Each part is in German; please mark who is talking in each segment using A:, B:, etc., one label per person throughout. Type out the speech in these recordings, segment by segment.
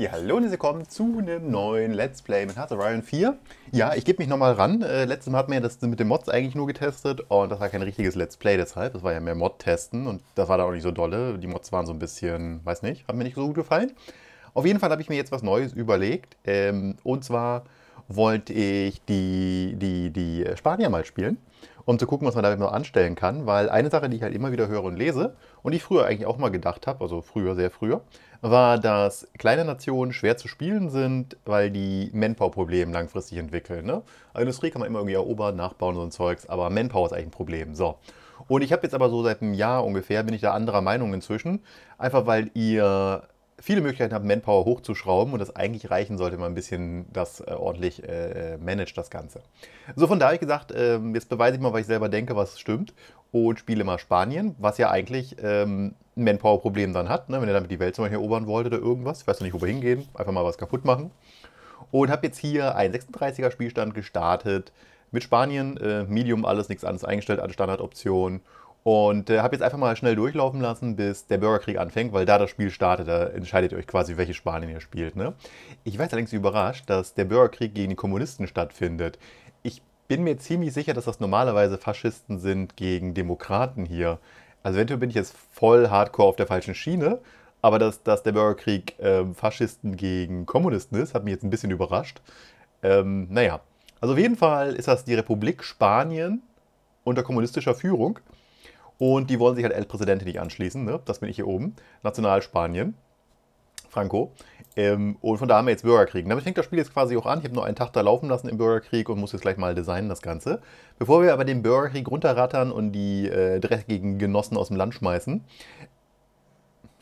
A: Ja, hallo und willkommen zu einem neuen Let's Play mit Hearts of Iron 4. Ja, ich gebe mich nochmal ran. Äh, letztes Mal hatten wir das mit den Mods eigentlich nur getestet und das war kein richtiges Let's Play deshalb. Das war ja mehr Mod-Testen und das war da auch nicht so dolle. Die Mods waren so ein bisschen, weiß nicht, haben mir nicht so gut gefallen. Auf jeden Fall habe ich mir jetzt was Neues überlegt. Ähm, und zwar wollte ich die, die, die Spanier mal spielen um zu gucken, was man damit noch anstellen kann. Weil eine Sache, die ich halt immer wieder höre und lese und die ich früher eigentlich auch mal gedacht habe, also früher, sehr früher, war, dass kleine Nationen schwer zu spielen sind, weil die Manpower-Probleme langfristig entwickeln. Ne? Also Industrie kann man immer irgendwie erobern, nachbauen und so ein Zeugs, aber Manpower ist eigentlich ein Problem. So. Und ich habe jetzt aber so seit einem Jahr ungefähr, bin ich da anderer Meinung inzwischen, einfach weil ihr viele Möglichkeiten habt, Manpower hochzuschrauben und das eigentlich reichen sollte man ein bisschen das äh, ordentlich äh, managt, das Ganze. So, von daher ich gesagt, äh, jetzt beweise ich mal, was ich selber denke, was stimmt und spiele mal Spanien, was ja eigentlich ähm, ein Manpower-Problem dann hat, ne? wenn er damit die Welt zum Beispiel erobern wollte oder irgendwas. Ich weiß noch nicht, wo wir hingehen, einfach mal was kaputt machen. Und habe jetzt hier einen 36er Spielstand gestartet mit Spanien, äh, Medium alles, nichts anderes eingestellt, als Standardoption. Und äh, habe jetzt einfach mal schnell durchlaufen lassen, bis der Bürgerkrieg anfängt, weil da das Spiel startet, da entscheidet ihr euch quasi, welche Spanien ihr spielt. Ne? Ich war allerdings überrascht, dass der Bürgerkrieg gegen die Kommunisten stattfindet. Ich bin mir ziemlich sicher, dass das normalerweise Faschisten sind gegen Demokraten hier. Also eventuell bin ich jetzt voll hardcore auf der falschen Schiene, aber dass, dass der Bürgerkrieg äh, Faschisten gegen Kommunisten ist, hat mich jetzt ein bisschen überrascht. Ähm, naja, also auf jeden Fall ist das die Republik Spanien unter kommunistischer Führung. Und die wollen sich halt El Presidente nicht anschließen. Ne? Das bin ich hier oben. National Spanien. Franco. Ähm, und von da haben wir jetzt Bürgerkrieg. Damit fängt das Spiel jetzt quasi auch an. Ich habe nur einen Tag da laufen lassen im Bürgerkrieg und muss jetzt gleich mal designen das Ganze. Bevor wir aber den Bürgerkrieg runterrattern und die äh, dreckigen Genossen aus dem Land schmeißen,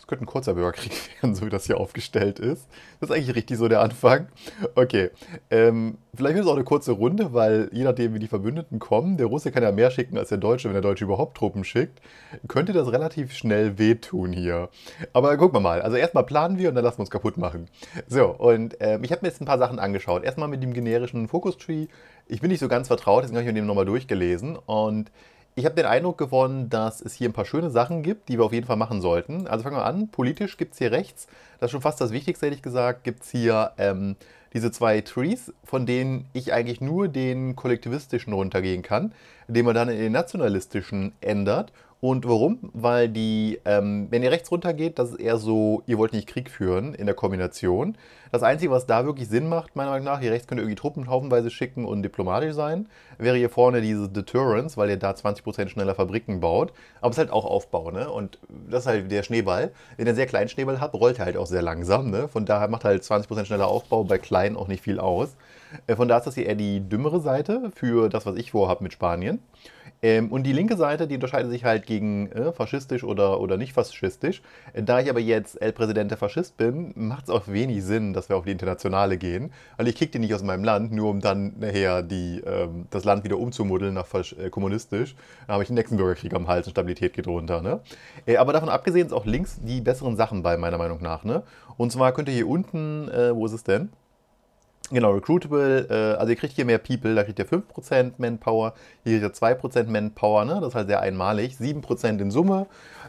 A: könnte ein kurzer Bürgerkrieg werden, so wie das hier aufgestellt ist. Das ist eigentlich richtig so der Anfang. Okay, ähm, vielleicht wird es auch eine kurze Runde, weil je nachdem, wie die Verbündeten kommen, der Russe kann ja mehr schicken als der Deutsche, wenn der Deutsche überhaupt Truppen schickt, könnte das relativ schnell wehtun hier. Aber gucken wir mal. Also erstmal planen wir und dann lassen wir uns kaputt machen. So, und ähm, ich habe mir jetzt ein paar Sachen angeschaut. Erstmal mit dem generischen Focus Tree. Ich bin nicht so ganz vertraut, deswegen habe ich mir den nochmal durchgelesen und... Ich habe den Eindruck gewonnen, dass es hier ein paar schöne Sachen gibt, die wir auf jeden Fall machen sollten. Also fangen wir an. Politisch gibt es hier rechts, das ist schon fast das Wichtigste, hätte ich gesagt, gibt es hier ähm, diese zwei Trees, von denen ich eigentlich nur den kollektivistischen runtergehen kann, den man dann in den nationalistischen ändert und warum? Weil die, ähm, wenn ihr rechts runter geht, das ist eher so, ihr wollt nicht Krieg führen in der Kombination. Das Einzige, was da wirklich Sinn macht, meiner Meinung nach, hier rechts könnt ihr irgendwie Truppen haufenweise schicken und diplomatisch sein, wäre hier vorne diese Deterrence, weil ihr da 20% schneller Fabriken baut. Aber es ist halt auch Aufbau, ne? Und das ist halt der Schneeball. Wenn ihr einen sehr kleinen Schneeball habt, rollt er halt auch sehr langsam, ne? Von daher macht halt 20% schneller Aufbau bei kleinen auch nicht viel aus. Äh, von da ist das hier eher die dümmere Seite für das, was ich vorhabe mit Spanien. Ähm, und die linke Seite, die unterscheidet sich halt gegen äh, faschistisch oder, oder nicht faschistisch. Da ich aber jetzt El der Faschist bin, macht es auch wenig Sinn, dass wir auf die Internationale gehen, weil ich kicke die nicht aus meinem Land, nur um dann nachher die, ähm, das Land wieder umzumuddeln nach Fasch äh, kommunistisch. Da habe ich den nächsten Bürgerkrieg am Hals und Stabilität geht runter. Ne? Äh, aber davon abgesehen ist auch links die besseren Sachen bei, meiner Meinung nach. Ne? Und zwar könnt ihr hier unten, äh, wo ist es denn? Genau, Recruitable, äh, also ihr kriegt hier mehr People, da kriegt ihr 5% Manpower, hier kriegt ihr 2% Manpower, ne? das ist halt sehr einmalig, 7% in Summe.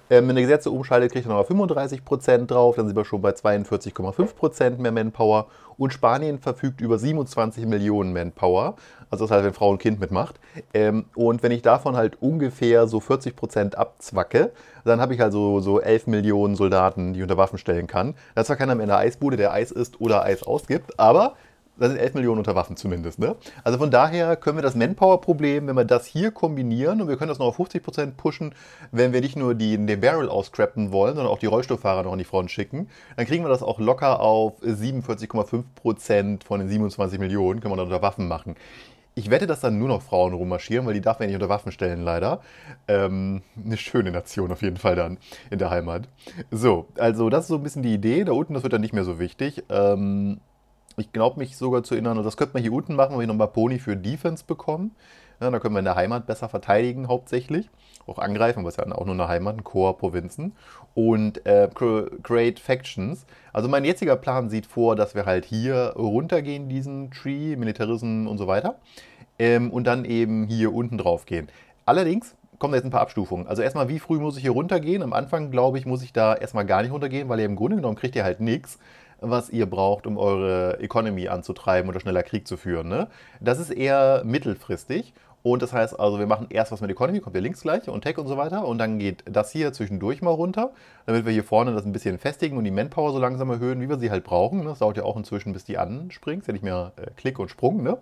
A: Ähm, wenn ihr Gesetze umschaltet, kriegt ihr nochmal 35% drauf, dann sind wir schon bei 42,5% mehr Manpower. Und Spanien verfügt über 27 Millionen Manpower, also das ist halt, wenn Frau und Kind mitmacht. Ähm, und wenn ich davon halt ungefähr so 40% abzwacke, dann habe ich halt so 11 Millionen Soldaten, die ich unter Waffen stellen kann. Das war keiner mehr in der Eisbude, der Eis isst oder Eis ausgibt, aber da sind 11 Millionen unter Waffen zumindest. Ne? Also von daher können wir das Manpower-Problem, wenn wir das hier kombinieren und wir können das noch auf 50% pushen, wenn wir nicht nur die, den Barrel auscrappen wollen, sondern auch die Rollstuhlfahrer noch an die Front schicken, dann kriegen wir das auch locker auf 47,5% von den 27 Millionen, können wir dann unter Waffen machen. Ich wette, dass dann nur noch Frauen rummarschieren, weil die darf man ja nicht unter Waffen stellen, leider. Ähm, eine schöne Nation auf jeden Fall dann in der Heimat. So, also das ist so ein bisschen die Idee. Da unten, das wird dann nicht mehr so wichtig. Ähm, ich glaube mich sogar zu erinnern, und das könnte man hier unten machen, wenn wir nochmal Pony für Defense bekommen. Ja, da können wir in der Heimat besser verteidigen hauptsächlich. Auch angreifen, was ja auch nur eine Heimat, ein Core, Provinzen. Und äh, Create Factions. Also mein jetziger Plan sieht vor, dass wir halt hier runtergehen, diesen Tree, Militarism und so weiter. Ähm, und dann eben hier unten drauf gehen. Allerdings kommen jetzt ein paar Abstufungen. Also erstmal, wie früh muss ich hier runtergehen? Am Anfang, glaube ich, muss ich da erstmal gar nicht runtergehen, weil ihr im Grunde genommen kriegt ihr halt nichts was ihr braucht, um eure Economy anzutreiben oder schneller Krieg zu führen. Ne? Das ist eher mittelfristig. Und das heißt also, wir machen erst was mit Economy, kommt ja links gleich und Tech und so weiter. Und dann geht das hier zwischendurch mal runter, damit wir hier vorne das ein bisschen festigen und die Manpower so langsam erhöhen, wie wir sie halt brauchen. Ne? Das dauert ja auch inzwischen, bis die anspringt. Ist ja nicht mehr äh, Klick und Sprung, ne?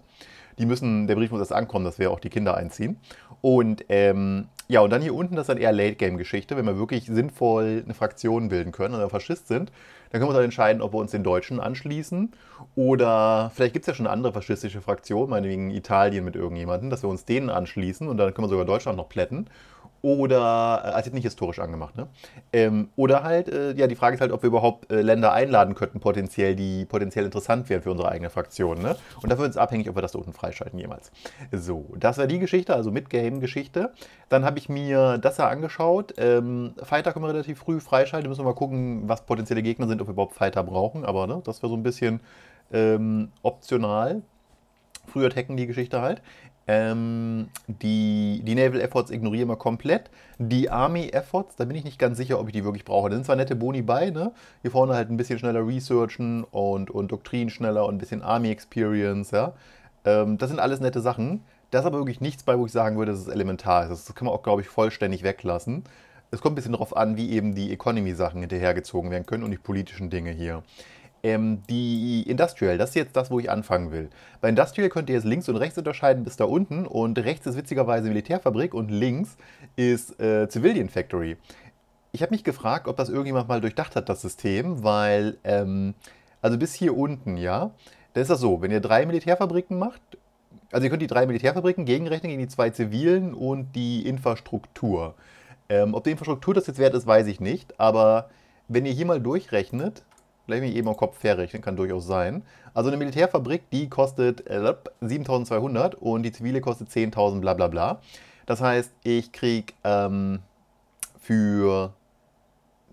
A: Die müssen, der Brief muss erst ankommen, dass wir auch die Kinder einziehen. Und ähm, ja, und dann hier unten, das ist dann eher Late-Game-Geschichte. Wenn wir wirklich sinnvoll eine Fraktion bilden können oder Faschist sind, dann können wir uns halt entscheiden, ob wir uns den Deutschen anschließen oder vielleicht gibt es ja schon eine andere faschistische Fraktion, meinetwegen Italien mit irgendjemandem, dass wir uns denen anschließen und dann können wir sogar Deutschland noch plätten. Oder, äh, also nicht historisch angemacht, ne? Ähm, oder halt, äh, ja, die Frage ist halt, ob wir überhaupt äh, Länder einladen könnten, potenziell, die potenziell interessant wären für unsere eigene Fraktion, ne? Und dafür ist es abhängig, ob wir das da unten freischalten jemals. So, das war die Geschichte, also game geschichte Dann habe ich mir das da angeschaut. Ähm, Fighter können wir relativ früh freischalten. Müssen wir mal gucken, was potenzielle Gegner sind, ob wir überhaupt Fighter brauchen. Aber ne, das wäre so ein bisschen ähm, optional. Früher Tekken die Geschichte halt. Ähm, die, die Naval Efforts ignorieren wir komplett. Die Army Efforts, da bin ich nicht ganz sicher, ob ich die wirklich brauche. Da sind zwar nette Boni bei, ne? Hier vorne halt ein bisschen schneller researchen und, und Doktrin schneller und ein bisschen Army Experience, ja. Ähm, das sind alles nette Sachen. Das ist aber wirklich nichts bei, wo ich sagen würde, dass es elementar ist. Das kann man auch, glaube ich, vollständig weglassen. Es kommt ein bisschen darauf an, wie eben die Economy-Sachen hinterhergezogen werden können und die politischen Dinge hier. Ähm, die Industrial, das ist jetzt das, wo ich anfangen will. Bei Industrial könnt ihr jetzt links und rechts unterscheiden bis da unten und rechts ist witzigerweise Militärfabrik und links ist äh, Civilian Factory. Ich habe mich gefragt, ob das irgendjemand mal durchdacht hat, das System, weil, ähm, also bis hier unten, ja, da ist das so, wenn ihr drei Militärfabriken macht, also ihr könnt die drei Militärfabriken gegenrechnen gegen die zwei zivilen und die Infrastruktur. Ähm, ob die Infrastruktur das jetzt wert ist, weiß ich nicht, aber wenn ihr hier mal durchrechnet, vielleicht mich eben am Kopf verrechnen, kann durchaus sein. Also eine Militärfabrik, die kostet 7200 äh, und die zivile kostet 10.000, bla bla bla. Das heißt, ich kriege ähm, für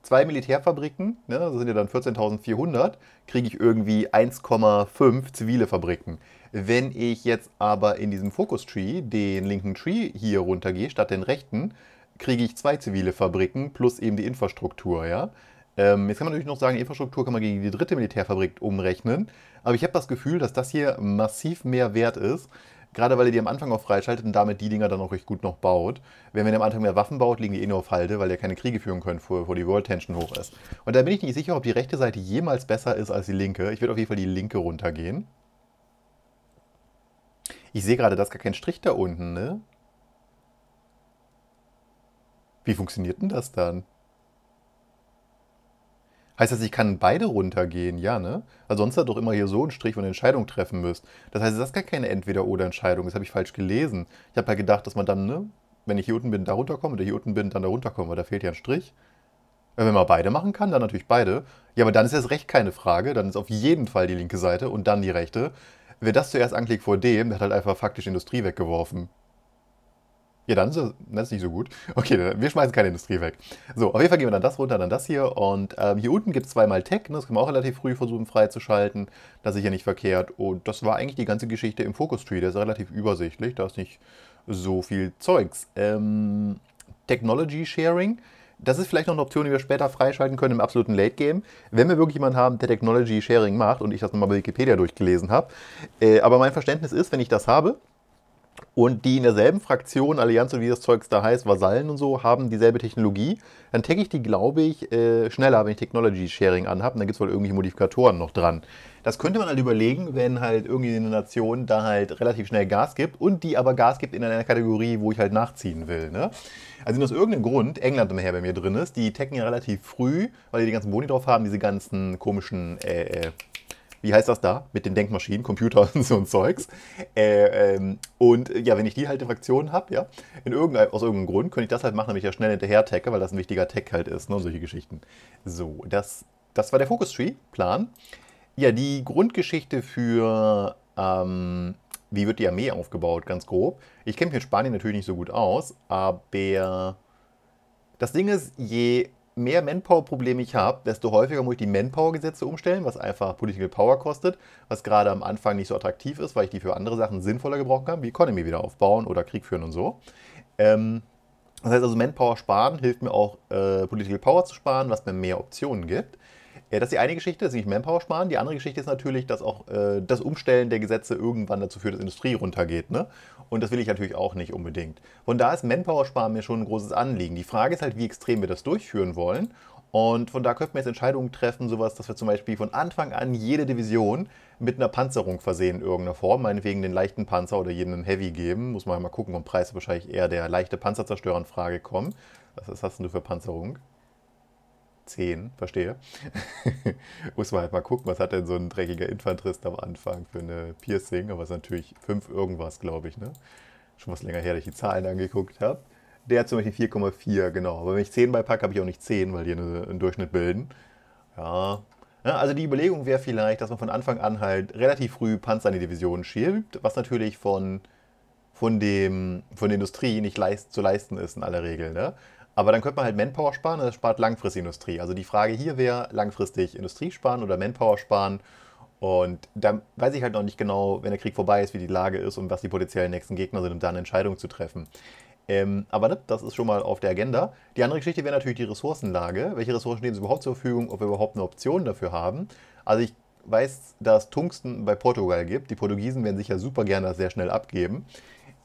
A: zwei Militärfabriken, ne, das sind ja dann 14.400, kriege ich irgendwie 1,5 zivile Fabriken. Wenn ich jetzt aber in diesem Focus Tree den linken Tree hier runtergehe, statt den rechten, kriege ich zwei zivile Fabriken plus eben die Infrastruktur, ja. Ähm, jetzt kann man natürlich noch sagen, Infrastruktur kann man gegen die dritte Militärfabrik umrechnen. Aber ich habe das Gefühl, dass das hier massiv mehr wert ist. Gerade weil ihr die am Anfang auch freischaltet und damit die Dinger dann auch recht gut noch baut. Wenn man am Anfang mehr Waffen baut, liegen die eh nur auf Halde, weil ihr keine Kriege führen könnt, wo, wo die World Tension hoch ist. Und da bin ich nicht sicher, ob die rechte Seite jemals besser ist als die linke. Ich werde auf jeden Fall die linke runtergehen. Ich sehe gerade, da ist gar kein Strich da unten, ne? Wie funktioniert denn das dann? Heißt das, ich kann beide runtergehen, ja, ne? Also sonst hat doch immer hier so einen Strich, wo eine Entscheidung treffen müsst. Das heißt, das ist gar keine Entweder-Oder-Entscheidung. Das habe ich falsch gelesen. Ich habe halt gedacht, dass man dann, ne, wenn ich hier unten bin, da runterkomme, oder hier unten bin, dann da runterkomme, weil da fehlt ja ein Strich. Wenn man beide machen kann, dann natürlich beide. Ja, aber dann ist das Recht keine Frage. Dann ist auf jeden Fall die linke Seite und dann die rechte. Wer das zuerst anklickt vor dem, der hat halt einfach faktisch Industrie weggeworfen. Ja, dann ist das, nicht so gut. Okay, wir schmeißen keine Industrie weg. So, auf jeden Fall gehen wir dann das runter, dann das hier. Und ähm, hier unten gibt es zweimal Tech. Ne? Das können wir auch relativ früh versuchen freizuschalten. Das ist ja nicht verkehrt. Und das war eigentlich die ganze Geschichte im Focus Tree. Der ist relativ übersichtlich. Da ist nicht so viel Zeugs. Ähm, Technology Sharing. Das ist vielleicht noch eine Option, die wir später freischalten können im absoluten Late Game. Wenn wir wirklich jemanden haben, der Technology Sharing macht und ich das nochmal bei Wikipedia durchgelesen habe. Äh, aber mein Verständnis ist, wenn ich das habe, und die in derselben Fraktion, Allianz und wie das Zeugs da heißt, Vasallen und so, haben dieselbe Technologie. Dann tagge ich die, glaube ich, äh, schneller, wenn ich Technology Sharing anhabe. Und dann gibt es wohl irgendwelche Modifikatoren noch dran. Das könnte man halt überlegen, wenn halt irgendwie eine Nation da halt relativ schnell Gas gibt und die aber Gas gibt in einer Kategorie, wo ich halt nachziehen will. Ne? Also aus irgendeinem Grund, England nachher bei mir drin ist, die taggen ja relativ früh, weil die die ganzen Boni drauf haben, diese ganzen komischen äh, äh, wie heißt das da, mit den Denkmaschinen, Computer und so ein Zeugs. Äh, ähm, und ja, wenn ich die halt in Fraktionen habe, ja, in irgendein, aus irgendeinem Grund, könnte ich das halt machen, damit ich ja schnell hinterher tagge, weil das ein wichtiger Tag halt ist, ne, solche Geschichten. So, das, das war der Focus Tree-Plan. Ja, die Grundgeschichte für, ähm, wie wird die Armee aufgebaut, ganz grob. Ich kenne mich in Spanien natürlich nicht so gut aus, aber das Ding ist, je mehr Manpower-Probleme ich habe, desto häufiger muss ich die Manpower-Gesetze umstellen, was einfach Political Power kostet, was gerade am Anfang nicht so attraktiv ist, weil ich die für andere Sachen sinnvoller gebrauchen kann, wie Economy wieder aufbauen oder Krieg führen und so. Ähm, das heißt also, Manpower sparen hilft mir auch, äh, Political Power zu sparen, was mir mehr Optionen gibt. Ja, äh, das ist die eine Geschichte, dass ich Manpower sparen. Die andere Geschichte ist natürlich, dass auch äh, das Umstellen der Gesetze irgendwann dazu führt, dass Industrie runtergeht. Ne? Und das will ich natürlich auch nicht unbedingt. Von da ist Manpower sparen mir schon ein großes Anliegen. Die Frage ist halt, wie extrem wir das durchführen wollen. Und von da könnten wir jetzt Entscheidungen treffen, sowas, dass wir zum Beispiel von Anfang an jede Division mit einer Panzerung versehen in irgendeiner Form, meinetwegen den leichten Panzer oder jedem Heavy geben. Muss man mal gucken, um Preis wahrscheinlich eher der leichte Panzerzerstörer in Frage kommen. Was hast denn du für Panzerung? 10, verstehe. Muss man halt mal gucken, was hat denn so ein dreckiger Infanterist am Anfang für eine Piercing, aber es ist natürlich 5 irgendwas, glaube ich, ne? Schon was länger her, dass ich die Zahlen angeguckt habe. Der hat zum Beispiel 4,4, genau. Aber wenn ich 10 beipacke, habe ich auch nicht 10, weil die eine, einen Durchschnitt bilden. Ja. ja also die Überlegung wäre vielleicht, dass man von Anfang an halt relativ früh Panzer in die Division schiebt, was natürlich von, von, dem, von der Industrie nicht leist, zu leisten ist in aller Regel. Ne? Aber dann könnte man halt Manpower sparen, das spart langfristig Industrie. Also die Frage hier wäre langfristig Industrie sparen oder Manpower sparen. Und da weiß ich halt noch nicht genau, wenn der Krieg vorbei ist, wie die Lage ist und was die potenziellen nächsten Gegner sind, um da eine Entscheidung zu treffen. Ähm, aber ne, das ist schon mal auf der Agenda. Die andere Geschichte wäre natürlich die Ressourcenlage. Welche Ressourcen stehen uns überhaupt zur Verfügung, ob wir überhaupt eine Option dafür haben? Also ich weiß, dass Tungsten bei Portugal gibt. Die Portugiesen werden sich ja super gerne das sehr schnell abgeben.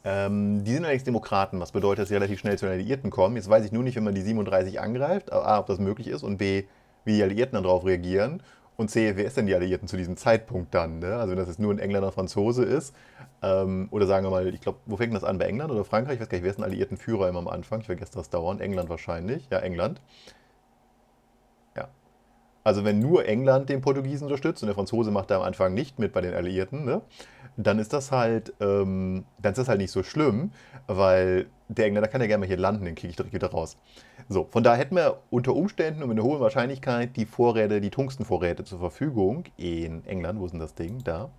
A: Ähm, die sind allerdings Demokraten, was bedeutet, dass sie relativ schnell zu den Alliierten kommen. Jetzt weiß ich nur nicht, wenn man die 37 angreift, A, ob das möglich ist und B, wie die Alliierten dann darauf reagieren. Und C, wer ist denn die Alliierten zu diesem Zeitpunkt dann? Ne? Also wenn das jetzt nur ein Engländer Franzose ist, ähm, oder sagen wir mal, ich glaube, wo fängt das an? Bei England oder Frankreich? Ich weiß gar nicht, wer ist ein Alliierten Führer immer am Anfang? Ich vergesse das dauernd. England wahrscheinlich. Ja, England. Also wenn nur England den Portugiesen unterstützt und der Franzose macht da am Anfang nicht mit bei den Alliierten, ne, dann ist das halt, ähm, dann ist das halt nicht so schlimm, weil der Engländer kann ja gerne mal hier landen, den kriege ich direkt wieder raus. So, von daher hätten wir unter Umständen und mit einer hohen Wahrscheinlichkeit die Vorräte, die Tungstenvorräte zur Verfügung in England. Wo ist denn das Ding? Da.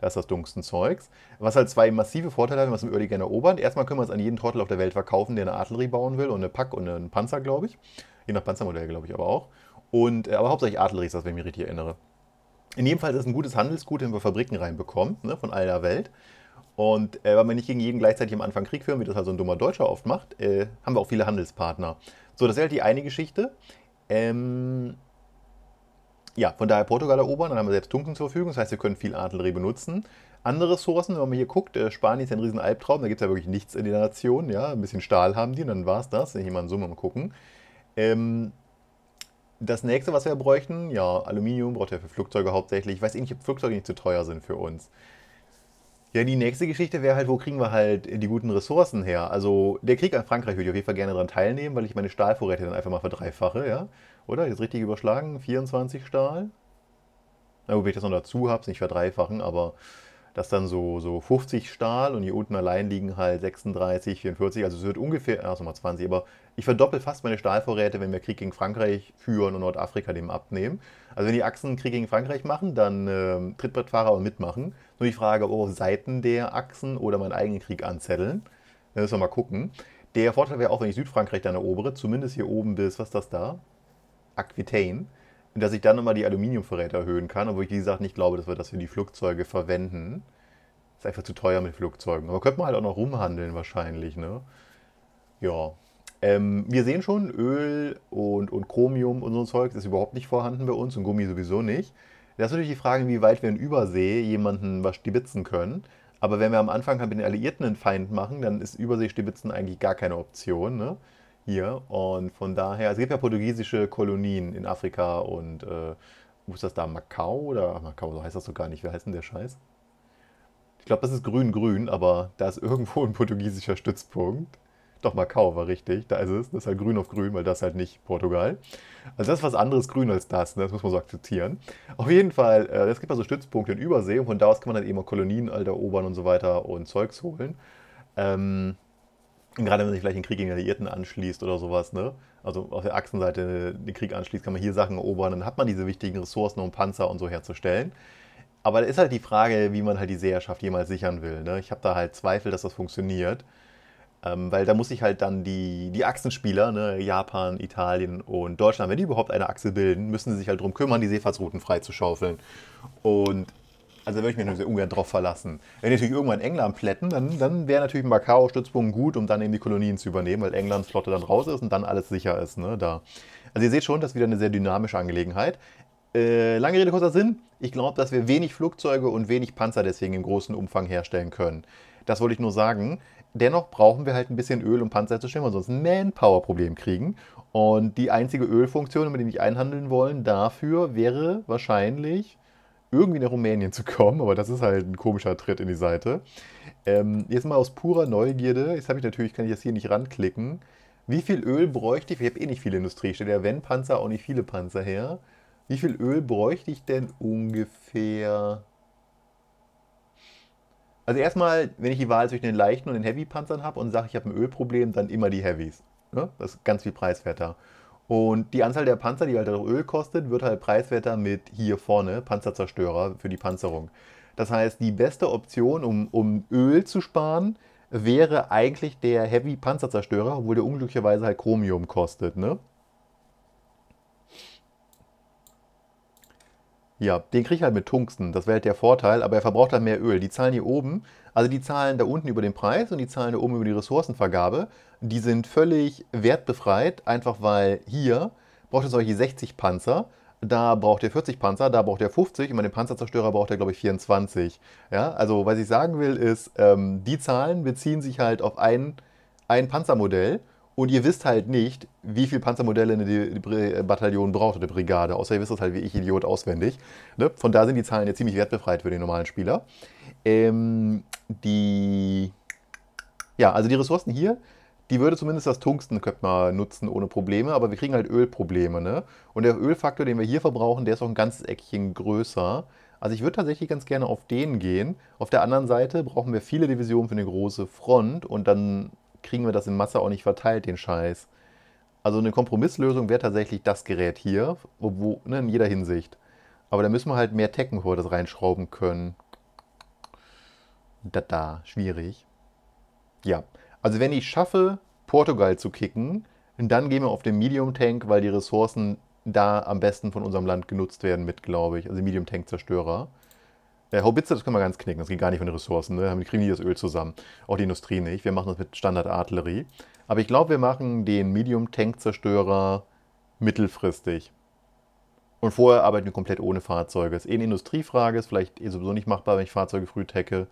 A: Da ist das Tungstenzeugs. Was halt zwei massive Vorteile hat, wenn wir es im Early gerne erobern. Erstmal können wir es an jeden Trottel auf der Welt verkaufen, der eine Artillerie bauen will und eine Pack und einen Panzer, glaube ich. Je nach Panzermodell, glaube ich, aber auch. Und, äh, aber hauptsächlich Adler ist das, wenn ich mich richtig erinnere. In jedem Fall ist es ein gutes Handelsgut, den wir Fabriken reinbekommen, ne, von der Welt. Und äh, weil wir nicht gegen jeden gleichzeitig am Anfang Krieg führen, wie das halt so ein dummer Deutscher oft macht, äh, haben wir auch viele Handelspartner. So, das ist halt die eine Geschichte. Ähm, ja, von daher Portugal erobern, dann haben wir selbst Tunken zur Verfügung, das heißt, wir können viel Artillerie benutzen. Andere Ressourcen, wenn man hier guckt, äh, Spanien ist ja ein riesen Albtraum, da gibt es ja wirklich nichts in der Nation, ja, ein bisschen Stahl haben die und dann war es das, hier mal in Summe mal gucken. Ähm, das nächste, was wir bräuchten, ja, Aluminium braucht er für Flugzeuge hauptsächlich. Ich weiß eh nicht, ob Flugzeuge nicht zu teuer sind für uns. Ja, die nächste Geschichte wäre halt, wo kriegen wir halt die guten Ressourcen her? Also der Krieg an Frankreich würde ich auf jeden Fall gerne daran teilnehmen, weil ich meine Stahlvorräte dann einfach mal verdreifache, ja? Oder? Jetzt richtig überschlagen, 24 Stahl? Na gut, ich das noch dazu habe, es nicht verdreifachen, aber das dann so, so 50 Stahl und hier unten allein liegen halt 36, 44, also es wird ungefähr, erst mal 20, aber ich verdoppel fast meine Stahlvorräte, wenn wir Krieg gegen Frankreich führen und Nordafrika dem abnehmen. Also wenn die Achsen Krieg gegen Frankreich machen, dann äh, Trittbrettfahrer und mitmachen. Nur die Frage, ob oh, Seiten der Achsen oder meinen eigenen Krieg anzetteln. Dann müssen wir mal gucken. Der Vorteil wäre auch, wenn ich Südfrankreich dann erobere, zumindest hier oben bis, was ist das da? Aquitaine dass ich dann nochmal die Aluminiumvorräte erhöhen kann, obwohl ich, wie gesagt, nicht glaube, dass wir das für die Flugzeuge verwenden. Ist einfach zu teuer mit Flugzeugen. Aber könnte man halt auch noch rumhandeln wahrscheinlich, ne? Ja. Ähm, wir sehen schon, Öl und, und Chromium und so ein Zeug ist überhaupt nicht vorhanden bei uns und Gummi sowieso nicht. Das ist natürlich die Frage, wie weit wir in Übersee jemanden was stibitzen können. Aber wenn wir am Anfang halt mit den Alliierten einen Feind machen, dann ist Übersee-Stibitzen eigentlich gar keine Option, ne? hier. Und von daher, also es gibt ja portugiesische Kolonien in Afrika und äh, wo ist das da? Macau oder Macau, so heißt das so gar nicht. Wie heißt denn der Scheiß? Ich glaube, das ist grün-grün, aber da ist irgendwo ein portugiesischer Stützpunkt. Doch, Macau war richtig, da ist es. Das ist halt grün auf grün, weil das halt nicht Portugal. Also das ist was anderes grün als das, ne? das muss man so akzeptieren. Auf jeden Fall, äh, es gibt also Stützpunkte in Übersee und von da aus kann man dann eben auch Kolonien halt erobern und so weiter und Zeugs holen. Ähm, Gerade wenn man sich vielleicht ein Krieg gegen Alliierten anschließt oder sowas, ne? Also auf der Achsenseite den Krieg anschließt, kann man hier Sachen erobern, dann hat man diese wichtigen Ressourcen, um Panzer und so herzustellen. Aber da ist halt die Frage, wie man halt die Seherschaft jemals sichern will. Ne? Ich habe da halt Zweifel, dass das funktioniert. Ähm, weil da muss ich halt dann die, die Achsenspieler, ne? Japan, Italien und Deutschland, wenn die überhaupt eine Achse bilden, müssen sie sich halt darum kümmern, die Seefahrtsrouten freizuschaufeln. Und also würde ich mich natürlich ungern drauf verlassen. Wenn die natürlich irgendwann England plätten, dann, dann wäre natürlich Macau Stützpunkt gut, um dann eben die Kolonien zu übernehmen, weil Englands Flotte dann raus ist und dann alles sicher ist. Ne, da. Also ihr seht schon, das ist wieder eine sehr dynamische Angelegenheit. Äh, lange Rede, kurzer Sinn. Ich glaube, dass wir wenig Flugzeuge und wenig Panzer deswegen im großen Umfang herstellen können. Das wollte ich nur sagen. Dennoch brauchen wir halt ein bisschen Öl, um Panzer zu stellen, weil wir sonst ein Manpower-Problem kriegen. Und die einzige Ölfunktion, über die wir nicht einhandeln wollen, dafür wäre wahrscheinlich irgendwie nach Rumänien zu kommen, aber das ist halt ein komischer Tritt in die Seite. Ähm, jetzt mal aus purer Neugierde, jetzt habe ich natürlich, kann ich das hier nicht ranklicken. Wie viel Öl bräuchte ich? Ich habe eh nicht viel Industrie, ich ja wenn Panzer auch nicht viele Panzer her. Wie viel Öl bräuchte ich denn ungefähr? Also erstmal, wenn ich die Wahl zwischen den leichten und den Heavy-Panzern habe und sage, ich habe ein Ölproblem, dann immer die Heavies. Ne? Das ist ganz viel preiswerter. Und die Anzahl der Panzer, die halt auch Öl kostet, wird halt preiswerter mit hier vorne Panzerzerstörer für die Panzerung. Das heißt, die beste Option, um, um Öl zu sparen, wäre eigentlich der Heavy Panzerzerstörer, obwohl der unglücklicherweise halt Chromium kostet. Ne? Ja, den kriege ich halt mit Tungsten. Das wäre halt der Vorteil, aber er verbraucht dann halt mehr Öl. Die Zahlen hier oben, also die Zahlen da unten über den Preis und die Zahlen da oben über die Ressourcenvergabe, die sind völlig wertbefreit, einfach weil hier braucht er solche 60 Panzer, da braucht er 40 Panzer, da braucht er 50 und bei dem Panzerzerstörer braucht er, glaube ich, 24. Ja, also was ich sagen will, ist, ähm, die Zahlen beziehen sich halt auf ein, ein Panzermodell und ihr wisst halt nicht, wie viele Panzermodelle eine äh, Bataillon braucht oder Brigade, außer ihr wisst das halt wie ich, Idiot, auswendig. Ne? Von da sind die Zahlen ja ziemlich wertbefreit für den normalen Spieler. Ähm, die, ja, also die Ressourcen hier, die würde zumindest das Tungsten könnte man nutzen ohne Probleme, aber wir kriegen halt Ölprobleme. Ne? Und der Ölfaktor, den wir hier verbrauchen, der ist auch ein ganzes Eckchen größer. Also ich würde tatsächlich ganz gerne auf den gehen. Auf der anderen Seite brauchen wir viele Divisionen für eine große Front und dann kriegen wir das in Masse auch nicht verteilt, den Scheiß. Also eine Kompromisslösung wäre tatsächlich das Gerät hier, wo, ne, in jeder Hinsicht. Aber da müssen wir halt mehr Tekken vor das reinschrauben können. Da, da, schwierig. Ja, also wenn ich schaffe, Portugal zu kicken, dann gehen wir auf den Medium Tank, weil die Ressourcen da am besten von unserem Land genutzt werden mit, glaube ich. Also Medium Tank Zerstörer. Äh, Haubitze, das können wir ganz knicken, das geht gar nicht von den Ressourcen. Ne? Wir kriegen nie das Öl zusammen, auch die Industrie nicht. Wir machen das mit Standardartillerie. Aber ich glaube, wir machen den Medium-Tank-Zerstörer mittelfristig. Und vorher arbeiten wir komplett ohne Fahrzeuge. Ist eh eine Industriefrage, ist vielleicht eh sowieso nicht machbar, wenn ich Fahrzeuge früh tacke.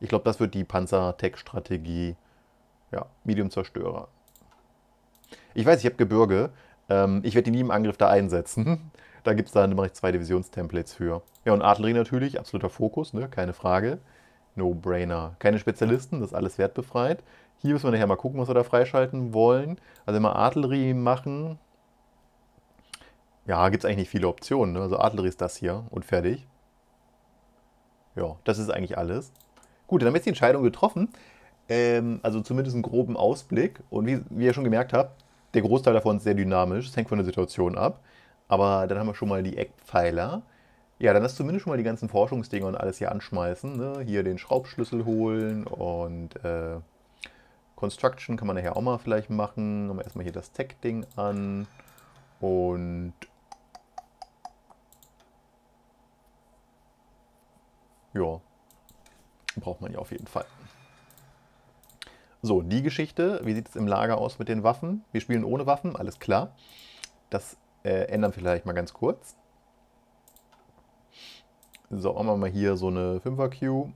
A: Ich glaube, das wird die Panzer-Tech-Strategie. Ja, Medium-Zerstörer. Ich weiß, ich habe Gebirge. Ähm, ich werde die nie im Angriff da einsetzen. Da gibt es dann immer zwei Divisionstemplates für. Ja, und Artillerie natürlich, absoluter Fokus, ne? keine Frage. No-Brainer. Keine Spezialisten, das ist alles wertbefreit. Hier müssen wir nachher mal gucken, was wir da freischalten wollen. Also immer Artillerie machen. Ja, gibt es eigentlich nicht viele Optionen. Ne? Also Artillerie ist das hier und fertig. Ja, das ist eigentlich alles. Gut, dann haben wir jetzt die Entscheidung getroffen. Ähm, also zumindest einen groben Ausblick. Und wie, wie ihr schon gemerkt habt, der Großteil davon ist sehr dynamisch. Es hängt von der Situation ab. Aber dann haben wir schon mal die Eckpfeiler. Ja, dann lass zumindest schon mal die ganzen Forschungsdinger und alles hier anschmeißen. Ne? Hier den Schraubschlüssel holen und äh, Construction kann man nachher auch mal vielleicht machen. Haben wir erstmal hier das Tech-Ding an und ja, braucht man ja auf jeden Fall. So, die Geschichte. Wie sieht es im Lager aus mit den Waffen? Wir spielen ohne Waffen, alles klar. Das äh, ändern vielleicht mal ganz kurz. So, machen wir mal hier so eine 5er Q.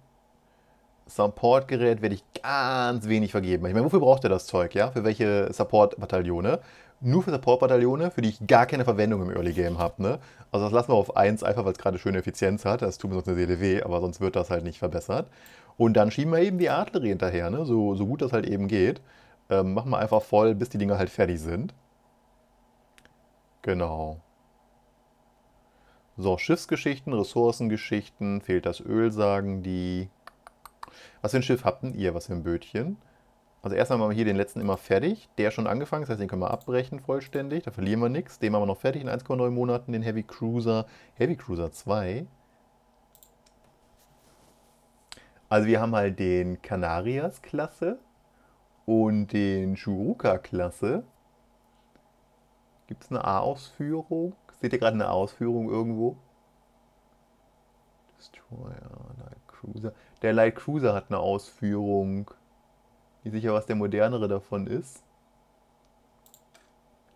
A: Support-Gerät werde ich ganz wenig vergeben. Ich meine, wofür braucht ihr das Zeug, ja? Für welche Support-Bataillone? Nur für Support-Bataillone, für die ich gar keine Verwendung im Early-Game habe, ne? Also das lassen wir auf 1, einfach weil es gerade schöne Effizienz hat. Das tut mir sonst eine Seele weh, aber sonst wird das halt nicht verbessert. Und dann schieben wir eben die Artillerie hinterher, ne? So, so gut das halt eben geht. Ähm, machen wir einfach voll, bis die Dinger halt fertig sind. Genau. So, Schiffsgeschichten, Ressourcengeschichten, fehlt das Öl, sagen die. Was für ein Schiff habt denn ihr? Was für ein Bötchen? Also erstmal haben wir hier den letzten immer fertig. Der schon angefangen, das heißt, den können wir abbrechen vollständig. Da verlieren wir nichts. Den haben wir noch fertig in 1,9 Monaten, den Heavy Cruiser. Heavy Cruiser 2. Also wir haben halt den Canarias-Klasse und den Churuka-Klasse. Gibt es eine A-Ausführung? Seht ihr gerade eine Ausführung irgendwo? Destroyer, Light Cruiser. Der Light Cruiser hat eine Ausführung. Nicht sicher, was der modernere davon ist.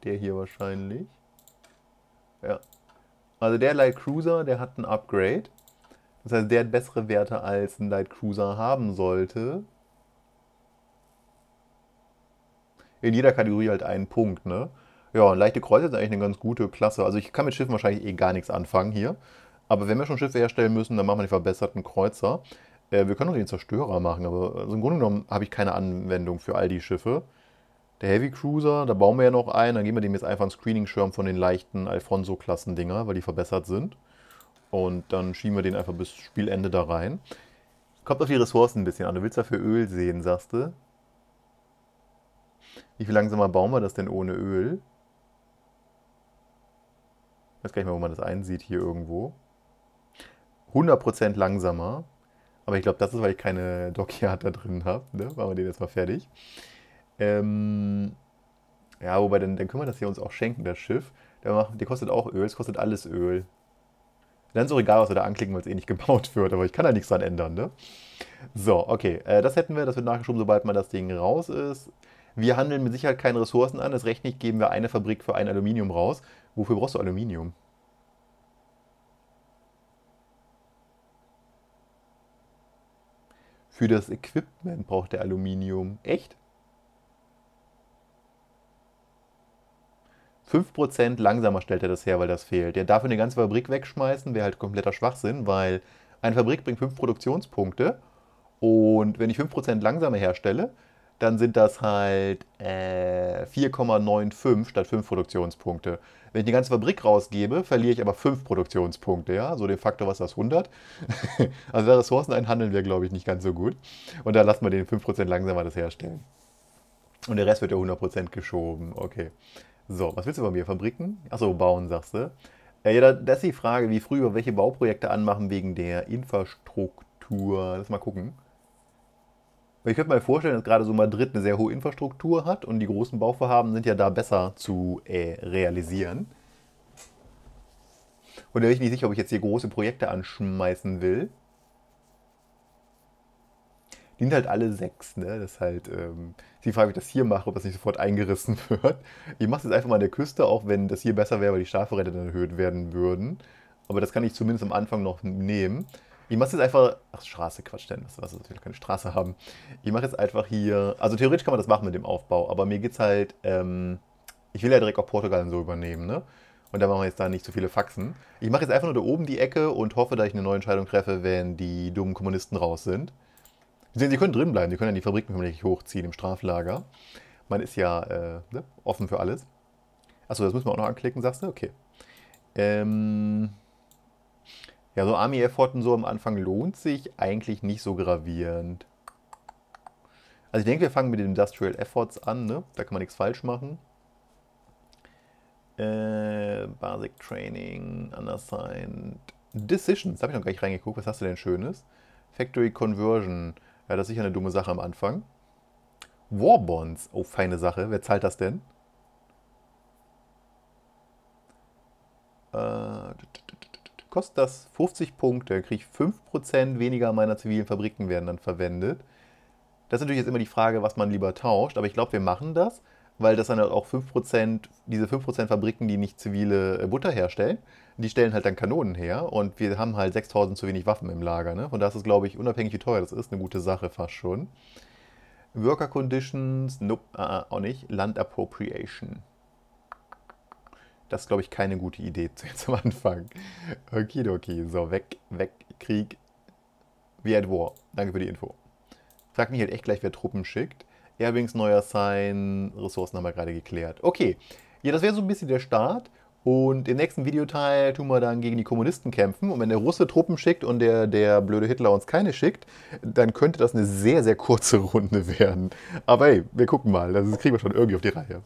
A: Der hier wahrscheinlich. Ja. Also der Light Cruiser, der hat ein Upgrade. Das heißt, der hat bessere Werte als ein Light Cruiser haben sollte. In jeder Kategorie halt einen Punkt, ne? Ja, leichte Kreuze ist eigentlich eine ganz gute Klasse. Also ich kann mit Schiffen wahrscheinlich eh gar nichts anfangen hier. Aber wenn wir schon Schiffe herstellen müssen, dann machen wir die verbesserten Kreuzer. Äh, wir können auch den Zerstörer machen, aber also im Grunde genommen habe ich keine Anwendung für all die Schiffe. Der Heavy Cruiser, da bauen wir ja noch einen. Dann geben wir dem jetzt einfach einen Screening-Schirm von den leichten Alfonso-Klassen-Dinger, weil die verbessert sind. Und dann schieben wir den einfach bis Spielende da rein. Kommt auf die Ressourcen ein bisschen an. Du willst dafür Öl sehen, sagst du. Wie viel langsamer bauen wir das denn ohne Öl? Ich weiß gar nicht mehr, wo man das einsieht hier irgendwo. 100% langsamer. Aber ich glaube, das ist, weil ich keine Dockyard da drin habe. Ne? Machen wir den jetzt mal fertig. Ähm, ja, wobei, dann, dann können wir das hier uns auch schenken, das Schiff. Der, macht, der kostet auch Öl, es kostet alles Öl. Dann ist es auch egal, was wir da anklicken, weil es eh nicht gebaut wird. Aber ich kann da nichts dran ändern, ne? So, okay. Äh, das hätten wir, das wird nachgeschoben, sobald mal das Ding raus ist. Wir handeln mit Sicherheit keine Ressourcen an. Das rechtlich geben wir eine Fabrik für ein Aluminium raus. Wofür brauchst du Aluminium? Für das Equipment braucht er Aluminium. Echt? 5% langsamer stellt er das her, weil das fehlt. Der darf eine ganze Fabrik wegschmeißen, wäre halt kompletter Schwachsinn, weil eine Fabrik bringt 5 Produktionspunkte und wenn ich 5% langsamer herstelle, dann sind das halt äh, 4,95 statt 5 Produktionspunkte. Wenn ich die ganze Fabrik rausgebe, verliere ich aber fünf Produktionspunkte, ja, so den Faktor, was das 100. also der Ressourcen einhandeln wir, glaube ich, nicht ganz so gut. Und da lassen wir den 5% langsamer das herstellen. Und der Rest wird ja 100% geschoben, okay. So, was willst du bei mir? Fabriken? Achso, bauen, sagst du. Äh, ja, das ist die Frage, wie früh über welche Bauprojekte anmachen wegen der Infrastruktur. Lass mal gucken. Weil ich könnte mir vorstellen, dass gerade so Madrid eine sehr hohe Infrastruktur hat und die großen Bauvorhaben sind ja da besser zu äh, realisieren. Und da bin ich nicht sicher, ob ich jetzt hier große Projekte anschmeißen will. Die sind halt alle sechs, ne? Das ist halt, ähm, die Frage, ob ich das hier mache, ob das nicht sofort eingerissen wird. Ich mache es jetzt einfach mal an der Küste, auch wenn das hier besser wäre, weil die Strafräder dann erhöht werden würden. Aber das kann ich zumindest am Anfang noch nehmen. Ich mache jetzt einfach. Ach, Straße, Quatsch, denn was, was also, wir keine Straße haben. Ich mache jetzt einfach hier. Also theoretisch kann man das machen mit dem Aufbau, aber mir geht's halt. Ähm, ich will ja direkt auch Portugal so übernehmen, ne? Und da machen wir jetzt da nicht so viele Faxen. Ich mache jetzt einfach nur da oben die Ecke und hoffe, dass ich eine neue Entscheidung treffe, wenn die dummen Kommunisten raus sind. Sie sehen, sie können drin bleiben, sie können ja die Fabriken nicht hochziehen im Straflager. Man ist ja äh, ne? offen für alles. Achso, das müssen wir auch noch anklicken, sagst du? Okay. Ähm. Ja, so Army-Efforten so am Anfang lohnt sich eigentlich nicht so gravierend. Also ich denke, wir fangen mit den Industrial Efforts an, ne? Da kann man nichts falsch machen. Äh, Basic Training, Unassigned. Decisions, habe ich noch gar nicht reingeguckt. Was hast du denn Schönes? Factory Conversion. Ja, das ist sicher eine dumme Sache am Anfang. War Bonds. Oh, feine Sache. Wer zahlt das denn? Äh, kostet das 50 Punkte, kriege ich 5% weniger meiner zivilen Fabriken werden dann verwendet. Das ist natürlich jetzt immer die Frage, was man lieber tauscht, aber ich glaube, wir machen das, weil das dann halt auch 5%, diese 5% Fabriken, die nicht zivile äh, Butter herstellen, die stellen halt dann Kanonen her und wir haben halt 6000 zu wenig Waffen im Lager. Ne? Von daher ist es, glaube ich, unabhängig wie teuer das ist, eine gute Sache fast schon. Worker Conditions, nope, uh, auch nicht. Land Appropriation. Das ist, glaube ich, keine gute Idee jetzt am Anfang. Okidoki. So, weg, weg, Krieg. We at war. Danke für die Info. Frag mich halt echt gleich, wer Truppen schickt. Airwings, neuer Sign, Ressourcen haben wir gerade geklärt. Okay, ja, das wäre so ein bisschen der Start. Und im nächsten Videoteil tun wir dann gegen die Kommunisten kämpfen. Und wenn der Russe Truppen schickt und der, der blöde Hitler uns keine schickt, dann könnte das eine sehr, sehr kurze Runde werden. Aber hey, wir gucken mal. Das kriegen wir schon irgendwie auf die Reihe.